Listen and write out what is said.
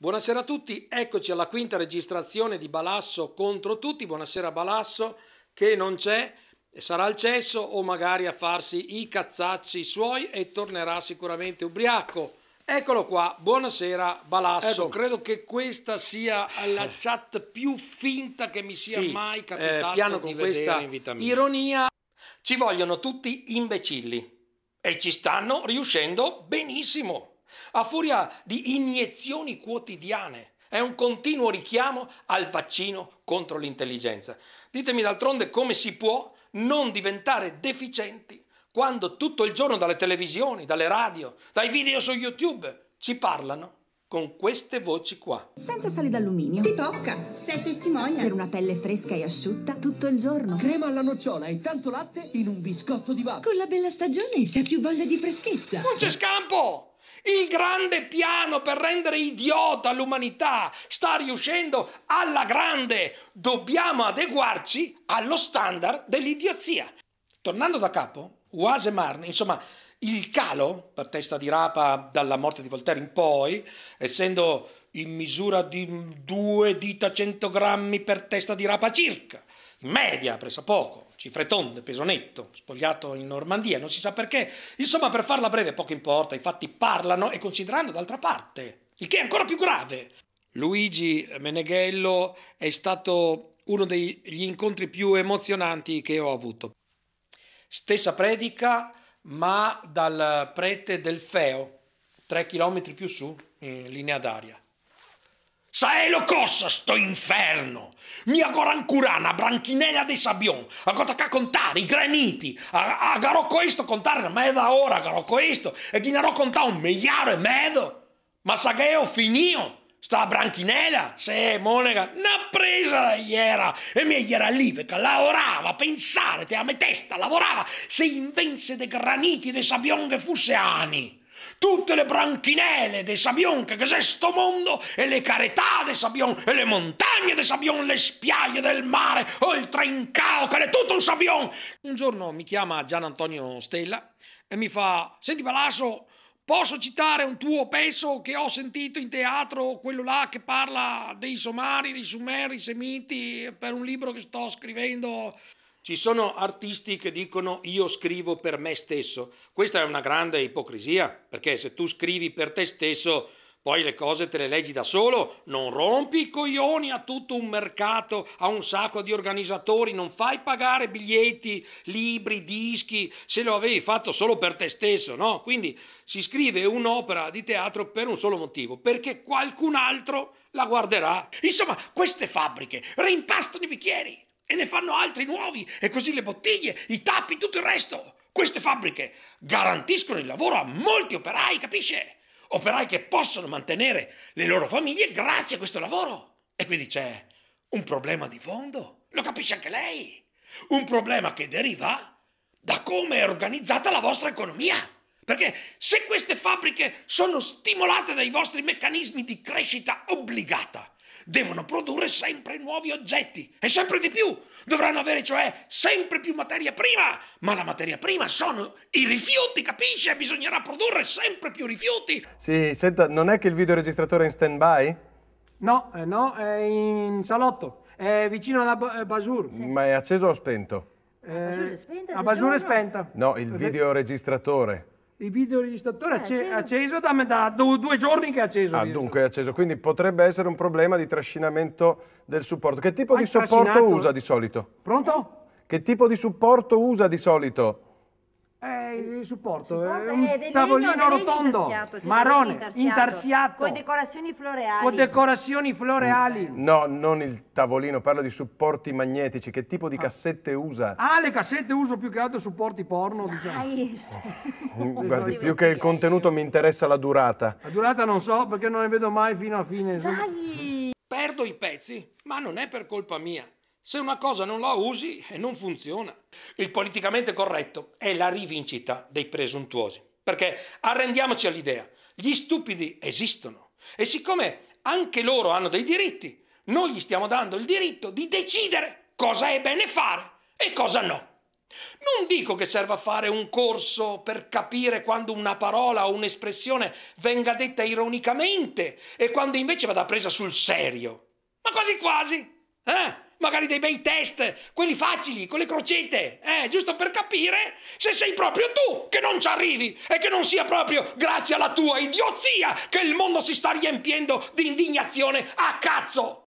Buonasera a tutti, eccoci alla quinta registrazione di Balasso contro tutti. Buonasera Balasso che non c'è, sarà al cesso o magari a farsi i cazzacci suoi e tornerà sicuramente ubriaco. Eccolo qua, buonasera Balasso. Ecco, credo che questa sia la chat più finta che mi sia sì, mai eh, capitato Eh, piano con questa ironia. Ci vogliono tutti imbecilli e ci stanno riuscendo benissimo a furia di iniezioni quotidiane. È un continuo richiamo al vaccino contro l'intelligenza. Ditemi d'altronde come si può non diventare deficienti quando tutto il giorno dalle televisioni, dalle radio, dai video su YouTube ci parlano con queste voci qua. Senza sale d'alluminio. Ti tocca, sei testimonial. Per una pelle fresca e asciutta tutto il giorno. Crema alla nocciola e tanto latte in un biscotto di vacca. Con la bella stagione si ha più voglia di freschezza. Non c'è scampo! Il grande piano per rendere idiota l'umanità sta riuscendo alla grande. Dobbiamo adeguarci allo standard dell'idiozia. Tornando da capo, Oase insomma, il calo per testa di rapa dalla morte di Voltaire in poi, essendo in misura di due dita 100 grammi per testa di rapa circa, in media, presa poco, cifre tonde, peso netto, spogliato in Normandia, non si sa perché. Insomma, per farla breve, poco importa, i fatti parlano e considerando d'altra parte, il che è ancora più grave. Luigi Meneghello è stato uno degli incontri più emozionanti che ho avuto. Stessa predica, ma dal prete del Feo, tre chilometri più su, in linea d'aria. Sa lo cossa sto inferno! Mia curana, branchinella dei Sabion, a cotacà contare i graniti, a, garo questo contare la meda ora, garo questo, e ghinarò contare un migliaio e mezzo. Ma sa che sagheo finio, sta branchinella, se monega, n'ha presa da iera, e mia iera che lavorava, pensate, a me testa, lavorava, se invense de graniti, de Sabion che fusse anni! Tutte le branchinelle de Sabion che cos'è sto mondo e le carità de Sabion e le montagne de Sabion, le spiagge del mare, oltre in cauca, è tutto un Sabion. Un giorno mi chiama Gian Antonio Stella e mi fa, senti Palasso, posso citare un tuo pezzo che ho sentito in teatro, quello là che parla dei Somari, dei Sumeri, dei Semiti, per un libro che sto scrivendo? Ci sono artisti che dicono io scrivo per me stesso. Questa è una grande ipocrisia, perché se tu scrivi per te stesso, poi le cose te le leggi da solo, non rompi i coglioni a tutto un mercato, a un sacco di organizzatori, non fai pagare biglietti, libri, dischi, se lo avevi fatto solo per te stesso, no? Quindi si scrive un'opera di teatro per un solo motivo, perché qualcun altro la guarderà. Insomma, queste fabbriche rimpastano i bicchieri e ne fanno altri nuovi e così le bottiglie, i tappi, tutto il resto. Queste fabbriche garantiscono il lavoro a molti operai, capisce? Operai che possono mantenere le loro famiglie grazie a questo lavoro. E quindi c'è un problema di fondo, lo capisce anche lei. Un problema che deriva da come è organizzata la vostra economia. Perché se queste fabbriche sono stimolate dai vostri meccanismi di crescita obbligata, devono produrre sempre nuovi oggetti e sempre di più. Dovranno avere cioè sempre più materia prima, ma la materia prima sono i rifiuti, capisci? Bisognerà produrre sempre più rifiuti. Sì, senta, non è che il videoregistratore è in stand-by? No, eh, no, è in salotto, è vicino alla eh, basur. Sì. Ma è acceso o spento? Eh, la basur è spenta. La basur è spenta. No, il videoregistratore il videoregistratore eh, è acceso. acceso da, da, due giorni che è acceso. Ah, dunque è acceso, quindi potrebbe essere un problema di trascinamento del supporto. Che tipo Hai di supporto usa di solito? Pronto? Che tipo di supporto usa di solito? il supporto, supporto eh, eh, è un eh, tavolino no, rotondo, intarsiato, marrone, intarsiato, intarsiato. Con decorazioni floreali. Con decorazioni floreali. No, non il tavolino, parlo di supporti magnetici. Che tipo di ah. cassette usa? Ah, le cassette uso più che altro supporti porno, diciamo. Nice. Mm, guardi, più che il contenuto mi interessa la durata. La durata non so perché non ne vedo mai fino a fine. Dai! Perdo i pezzi, ma non è per colpa mia. Se una cosa non la usi, non funziona. Il politicamente corretto è la rivincita dei presuntuosi. Perché arrendiamoci all'idea, gli stupidi esistono e siccome anche loro hanno dei diritti, noi gli stiamo dando il diritto di decidere cosa è bene fare e cosa no. Non dico che serva fare un corso per capire quando una parola o un'espressione venga detta ironicamente e quando invece vada presa sul serio, ma quasi quasi, eh? magari dei bei test, quelli facili, con le crocette, eh, giusto per capire se sei proprio tu che non ci arrivi e che non sia proprio grazie alla tua idiozia che il mondo si sta riempiendo di indignazione a cazzo.